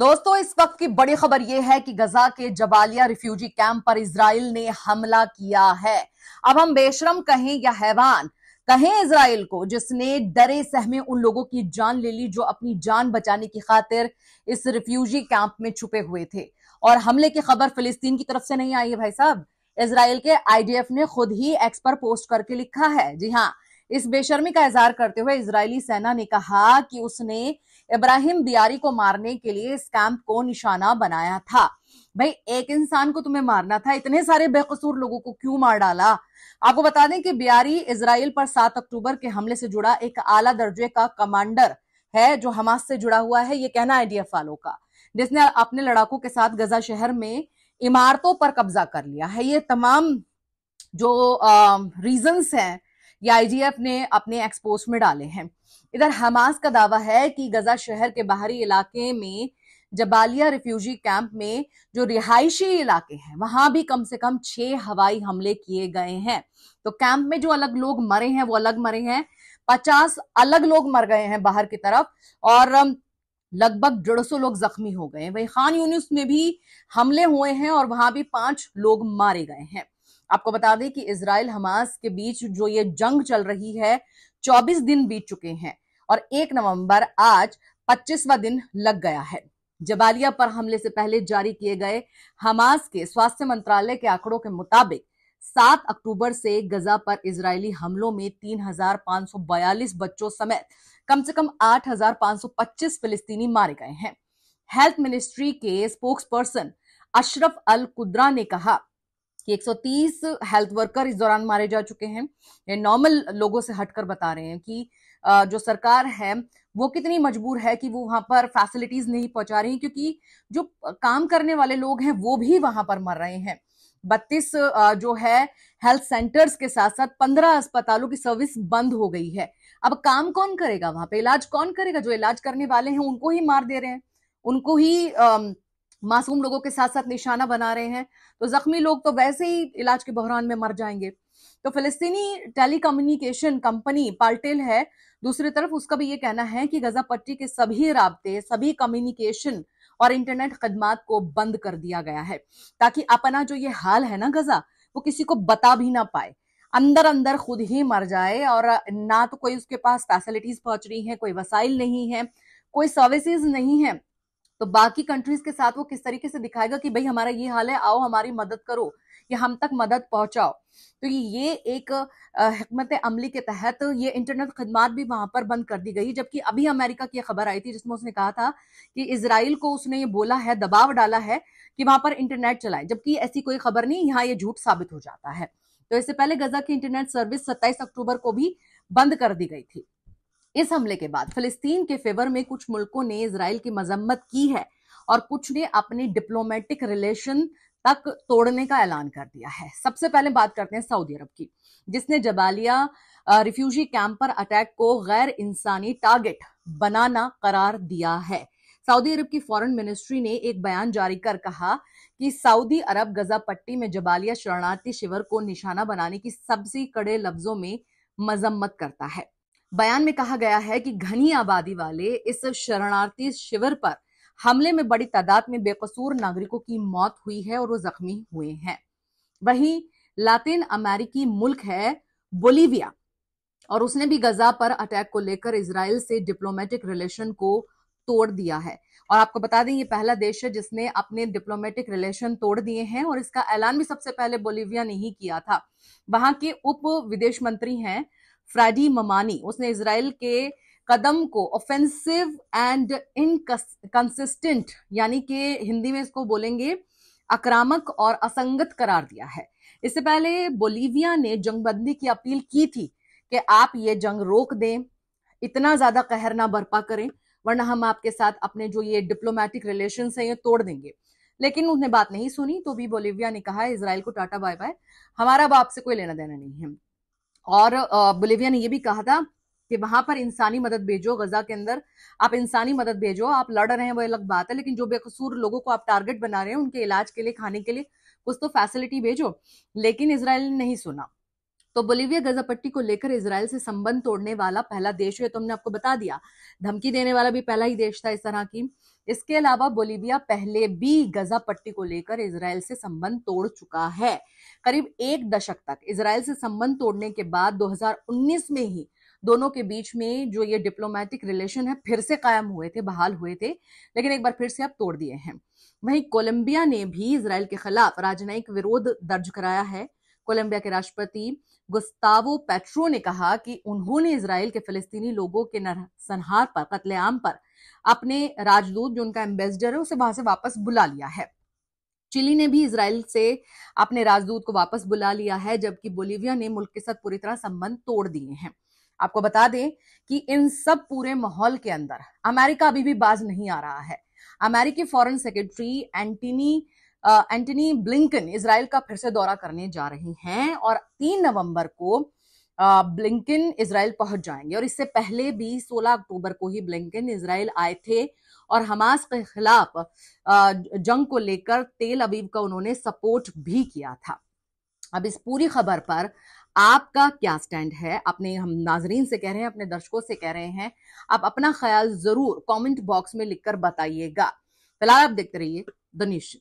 दोस्तों इस वक्त की बड़ी खबर यह है कि गजा के जबालिया रिफ्यूजी कैंप पर इसराइल ने हमला किया है अब हम बेशरम कहें या हैवान कहें इसराइल को जिसने डरे सहमे उन लोगों की जान ले ली जो अपनी जान बचाने की खातिर इस रिफ्यूजी कैंप में छुपे हुए थे और हमले की खबर फिलिस्तीन की तरफ से नहीं आई है भाई साहब इसराइल के आईडीएफ ने खुद ही एक्स पर पोस्ट करके लिखा है जी हाँ इस बेशर्मी का इजहार करते हुए इसराइली सेना ने कहा कि उसने इब्राहिम बियारी को मारने के लिए इस कैंप को निशाना बनाया था भाई एक इंसान को तुम्हें मारना था इतने सारे बेकसूर लोगों को क्यों मार डाला आपको बता दें कि बियारी इसराइल पर 7 अक्टूबर के हमले से जुड़ा एक आला दर्जे का कमांडर है जो हमास से जुड़ा हुआ है ये कहना आईडीएफ वालों का जिसने अपने लड़ाकों के साथ गजा शहर में इमारतों पर कब्जा कर लिया है ये तमाम जो रीजंस हैं ये आईजीएफ ने अपने एक्सपोस्ट में डाले हैं इधर हमास का दावा है कि गजा शहर के बाहरी इलाके में जबालिया रिफ्यूजी कैंप में जो रिहायशी इलाके हैं वहां भी कम से कम छह हवाई हमले किए गए हैं तो कैंप में जो अलग लोग मरे हैं वो अलग मरे हैं पचास अलग लोग मर गए हैं बाहर की तरफ और लगभग डेढ़ सौ लोग जख्मी हो गए हैं वही खान यूनिस में भी हमले हुए हैं और वहां भी पांच लोग मारे गए हैं आपको बता दें कि इसराइल हमास के बीच जो ये जंग चल रही है 24 दिन बीत चुके हैं और 1 नवंबर आज 25वां दिन लग गया है जबालिया पर हमले से पहले जारी किए गए हमास के स्वास्थ्य मंत्रालय के आंकड़ों के मुताबिक 7 अक्टूबर से गजा पर इजरायली हमलों में 3,542 बच्चों समेत कम से कम 8,525 फिलिस्तीनी मारे गए हैं हेल्थ मिनिस्ट्री के spokesperson Ashraf al Qudra ने कहा कि 130 हेल्थ वर्कर इस दौरान मारे जा चुके हैं नॉर्मल लोगों से हटकर बता रहे हैं कि जो सरकार है वो कितनी मजबूर है कि वो वहां पर फैसिलिटीज नहीं पहुंचा रही क्योंकि जो काम करने वाले लोग हैं वो भी वहां पर मर रहे हैं बत्तीस जो है हेल्थ सेंटर्स के साथ साथ पंद्रह अस्पतालों की सर्विस बंद हो गई है अब काम कौन करेगा वहां पे इलाज कौन करेगा जो इलाज करने वाले हैं उनको ही मार दे रहे हैं उनको ही अः मासूम लोगों के साथ साथ निशाना बना रहे हैं तो जख्मी लोग तो वैसे ही इलाज के बहरान में मर जाएंगे तो फिलिस्तीनी टेलीकम्युनिकेशन कंपनी पाल्टेल है दूसरी तरफ उसका भी ये कहना है कि गजा पट्टी के सभी रबते सभी कम्युनिकेशन और इंटरनेट खदमात को बंद कर दिया गया है ताकि अपना जो ये हाल है ना गजा वो किसी को बता भी ना पाए अंदर अंदर खुद ही मर जाए और ना तो कोई उसके पास फैसिलिटीज पहुंच रही है कोई वसाइल नहीं है कोई सर्विसेज नहीं है तो बाकी कंट्रीज के साथ वो किस तरीके से दिखाएगा कि भाई हमारा ये हाल है आओ हमारी मदद करो या हम तक मदद पहुंचाओ तो ये एक हमत अमली के तहत ये इंटरनेट खदमात भी वहां पर बंद कर दी गई जबकि अभी अमेरिका की खबर आई थी जिसमें उसने कहा था कि इसराइल को उसने ये बोला है दबाव डाला है कि वहां पर इंटरनेट चलाए जबकि ऐसी कोई खबर नहीं यहाँ ये झूठ साबित हो जाता है तो इससे पहले गजा की इंटरनेट सर्विस 27 अक्टूबर को भी बंद कर दी गई थी इस हमले के बाद फिलिस्तीन के फेवर में कुछ मुल्कों ने इसराइल की मजम्मत की है और कुछ ने अपने डिप्लोमेटिक रिलेशन तक तोड़ने का ऐलान कर दिया है सबसे पहले बात करते हैं सऊदी अरब की जिसने जबालिया रिफ्यूजी कैंप पर अटैक को गैर इंसानी टारगेट बनाना करार दिया है सऊदी अरब की फॉरेन मिनिस्ट्री ने एक बयान जारी कर कहा कि सऊदी अरब गजा पट्टी में जबालिया शरणार्थी शिविर को निशाना बनाने की सबसे कड़े लफ्जों में मजम्मत करता है बयान में कहा गया है कि घनी आबादी वाले इस शरणार्थी शिविर पर हमले में बड़ी तादाद में बेकसूर नागरिकों की मौत हुई है और वो जख्मी हुए हैं वहीं लातिन अमेरिकी मुल्क है बोलीविया और उसने भी गजा पर अटैक को लेकर इसराइल से डिप्लोमेटिक रिलेशन को तोड़ दिया है और आपको बता दें ये पहला देश है जिसने अपने डिप्लोमेटिक रिलेशन तोड़ दिए हैं और इसका ऐलान भी सबसे पहले बोलीविया ने ही किया था वहां के उप विदेश मंत्री हैं फ्रेडी ममानी उसने इसराइल के कदम को ऑफेंसिव एंड इनकंसिस्टेंट यानी कि हिंदी में इसको बोलेंगे आक्रामक और असंगत करार दिया है इससे पहले बोलीविया ने जंगबंदी की अपील की थी कि आप ये जंग रोक दें इतना ज्यादा कहर ना बर्पा करें वरना हम आपके साथ अपने जो ये डिप्लोमेटिक रिलेशन है ये तोड़ देंगे लेकिन उसने बात नहीं सुनी तो भी बोलीविया ने कहा इसराइल को टाटा बाय बाय हमारा अब आपसे कोई लेना देना नहीं है और बोलिविया ने यह भी कहा था कि वहां पर इंसानी मदद भेजो गजा के अंदर आप इंसानी मदद भेजो आप लड़ रहे हैं वो अलग बात है लेकिन जो बेकसूर लोगों को आप टारगेट बना रहे हैं उनके इलाज के लिए खाने के लिए कुछ तो फैसिलिटी भेजो लेकिन इसराइल ने नहीं सुना तो बोलिविया गजा पट्टी को लेकर इसराइल से संबंध तोड़ने वाला पहला देश है तो हमने आपको बता दिया धमकी देने वाला भी पहला ही देश था इस तरह की इसके अलावा बोलिविया पहले भी गजा पट्टी को लेकर इसराइल से संबंध तोड़ चुका है करीब एक दशक तक इसराइल से संबंध तोड़ने के बाद 2019 में ही दोनों के बीच में जो ये डिप्लोमेटिक रिलेशन है फिर से कायम हुए थे बहाल हुए थे लेकिन एक बार फिर से अब तोड़ दिए हैं वहीं कोलंबिया ने भी इसराइल के खिलाफ राजनयिक विरोध दर्ज कराया है कोलंबिया के राष्ट्रपति गुस्तावो पेट्रो ने कहा कि उन्होंने इसराइल के फिलिस्तीनी लोगों के संहार पर कत्लेआम पर अपने राजदूत जो उनका एम्बेसडर है उसे वहां से वापस बुला लिया है चिली ने भी इसराइल से अपने राजदूत को वापस बुला लिया है जबकि बोलीविया ने मुल्क के साथ पूरी तरह संबंध तोड़ दिए हैं आपको बता दें कि इन सब पूरे माहौल के अंदर अमेरिका अभी भी बाज नहीं आ रहा है अमेरिकी foreign secretary Antony Antony Blinken Israel का फिर से दौरा करने जा रही हैं और तीन नवंबर को ब्लिंकन इसराइल पहुंच जाएंगे और इससे पहले भी 16 अक्टूबर को ही ब्लिंकन इसराइल आए थे और हमास के खिलाफ जंग को लेकर तेल अबीब का उन्होंने सपोर्ट भी किया था अब इस पूरी खबर पर आपका क्या स्टैंड है अपने हम नाजरीन से कह रहे हैं अपने दर्शकों से कह रहे हैं आप अपना ख्याल जरूर कमेंट बॉक्स में लिखकर बताइएगा फिलहाल आप देखते रहिए दनिश